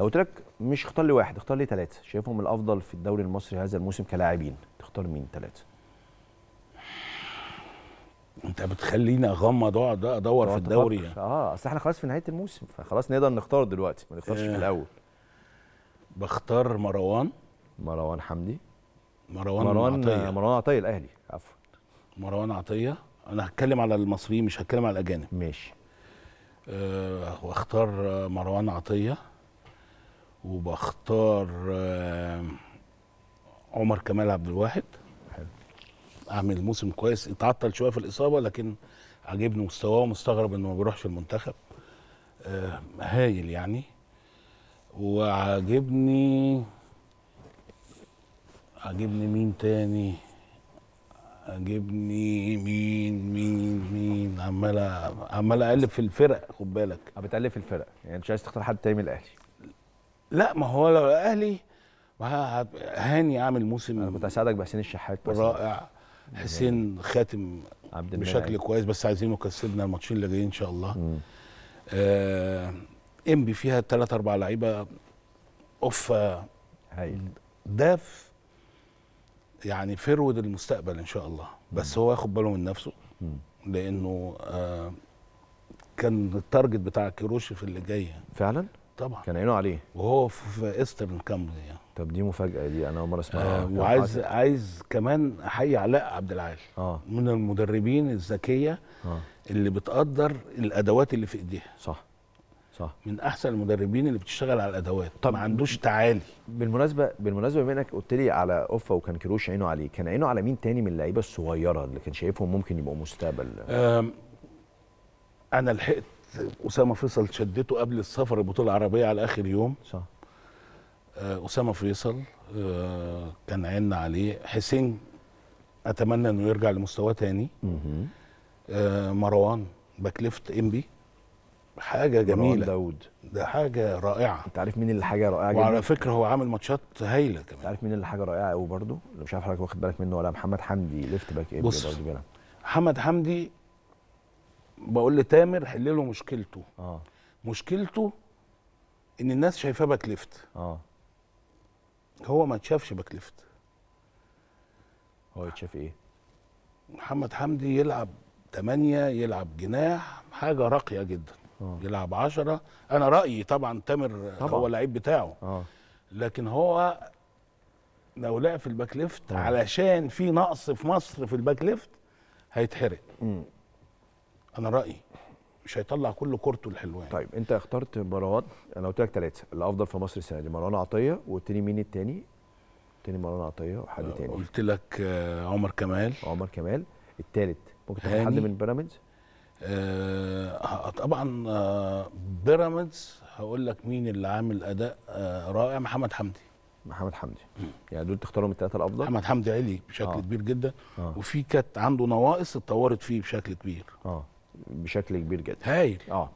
لو قلت لك مش اختار لي واحد اختار لي ثلاثه شايفهم الافضل في الدوري المصري هذا الموسم كلاعبين تختار مين ثلاثه انت بتخليني اغمض اقعد ادور في الدوري يعني. اه اصل احنا خلاص في نهايه الموسم فخلاص نقدر نختار دلوقتي ما نختارش في آه. الاول بختار مروان مروان حمدي مروان مروان عطيه آه، مروان عطيه الاهلي عفوا مروان عطيه انا هتكلم على المصريين مش هتكلم على الاجانب ماشي أه واختار مروان عطيه وبختار آه، عمر كمال عبد الواحد اعمل موسم كويس اتعطل شويه في الاصابه لكن عاجبني مستواه ومستغرب انه ما بيروحش المنتخب آه، هايل يعني وعاجبني عاجبني مين تاني عاجبني مين مين مين عمال عمال اقلب في الفرق خد بالك أه، بتقلب في الفرق يعني مش عايز تختار حد تاني من الاهلي لا ما هو لو الاهلي هاني عامل موسم انا كنت هساعدك بحسين الشحات رائع حسين خاتم عبد بشكل كويس بس عايزين نكسبنا الماتشين اللي جايين ان شاء الله مم. آه فيها ثلاث اربع لعيبه اوف آه، هايل داف يعني فرود المستقبل ان شاء الله بس مم. هو ياخد باله من نفسه مم. لانه آه كان التارجت بتاع كيروش في اللي جايه فعلا طبعا كان عينه عليه وهو في ايسترن كامبري يعني طب دي مفاجاه دي انا اول مره اسمعها آه وعايز حاجة. عايز كمان احيي علاء عبد العال آه. من المدربين الذكيه آه. اللي بتقدر الادوات اللي في ايديها صح صح من احسن المدربين اللي بتشتغل على الادوات طب ما عندوش تعالي بالمناسبه بالمناسبه بما انك قلت لي على اوفا وكان كيروش عينه عليه كان عينه على مين تاني من اللعيبه الصغيره اللي كان شايفهم ممكن يبقوا مستقبل انا لحقت اسامه فيصل شدته قبل السفر البطوله العربيه على اخر يوم صح آه، اسامه فيصل آه، كان عيننا عليه حسين اتمنى انه يرجع لمستواه تاني آه، مروان باكليفت امبي حاجه جميله داود ده حاجه رائعه انت عارف مين اللي حاجه رائعه وعلى فكره هو عامل ماتشات هايله كمان انت عارف مين اللي حاجه رائعه قوي برده مش عارف حضرتك واخد بالك منه ولا محمد حمدي ليفت باك ايه برده بيلعب محمد حمدي بقول لتامر حل له مشكلته اه مشكلته ان الناس شايفاه باك ليفت اه هو ما اتشافش باك ليفت هو يتشاف ايه محمد حمدي يلعب ثمانية يلعب جناح حاجه راقيه جدا أوه. يلعب عشرة انا رايي طبعا تامر طبعا. هو اللعيب بتاعه أوه. لكن هو لو لعب في الباك ليفت آه. علشان في نقص في مصر في الباك ليفت هيتحرق انا رايي مش هيطلع كل كورته الحلوه يعني. طيب انت اخترت مروان انا قلت لك ثلاثه الافضل في مصر السنه دي مروان عطيه والتاني مين التاني؟ التاني مروان عطيه وحد آه، تاني قلت لك آه، عمر كمال عمر كمال التالت ممكن تاخد حد من بيراميدز؟ آه طبعا آه، بيراميدز هقول لك مين اللي عامل اداء رائع محمد حمدي محمد حمدي مم. يعني دول تختارهم الثلاثه الافضل محمد حمدي علي بشكل آه. كبير جدا آه. وفي كانت عنده نواقص اتطورت فيه بشكل كبير اه بشكل كبير جدا هايل اه